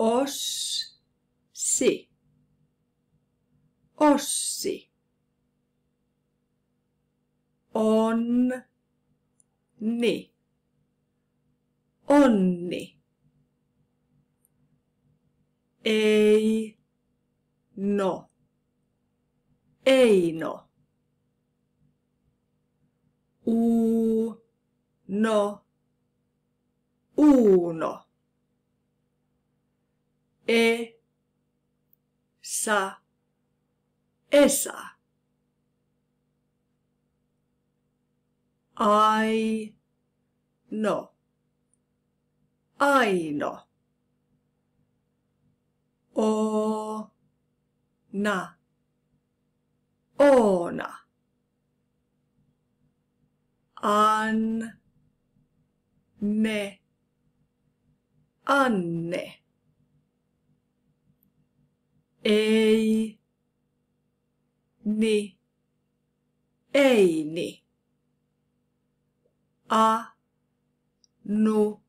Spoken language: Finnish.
Ossi. Ossi. On. Ni. Onni. Ei. No. no. Uu. No. uno. e, sa, esa. I, no. Aino. O, na. Ona. An, ne. Anne. Ei. Ni. Ei ni. A. Nu.